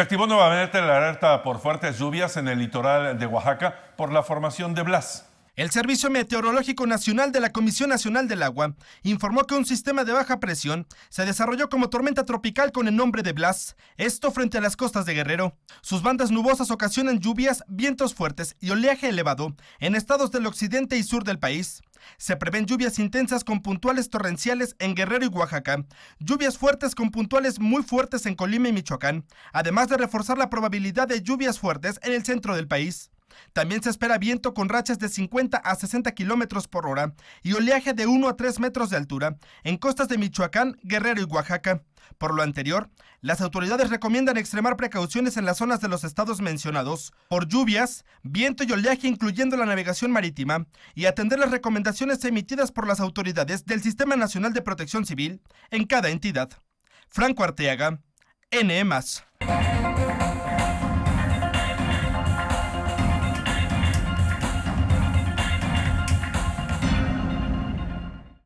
Se activó nuevamente la alerta por fuertes lluvias en el litoral de Oaxaca por la formación de Blas. El Servicio Meteorológico Nacional de la Comisión Nacional del Agua informó que un sistema de baja presión se desarrolló como tormenta tropical con el nombre de Blas, esto frente a las costas de Guerrero. Sus bandas nubosas ocasionan lluvias, vientos fuertes y oleaje elevado en estados del occidente y sur del país. Se prevén lluvias intensas con puntuales torrenciales en Guerrero y Oaxaca, lluvias fuertes con puntuales muy fuertes en Colima y Michoacán, además de reforzar la probabilidad de lluvias fuertes en el centro del país. También se espera viento con rachas de 50 a 60 kilómetros por hora y oleaje de 1 a 3 metros de altura en costas de Michoacán, Guerrero y Oaxaca. Por lo anterior, las autoridades recomiendan extremar precauciones en las zonas de los estados mencionados por lluvias, viento y oleaje incluyendo la navegación marítima y atender las recomendaciones emitidas por las autoridades del Sistema Nacional de Protección Civil en cada entidad. Franco Arteaga, NE.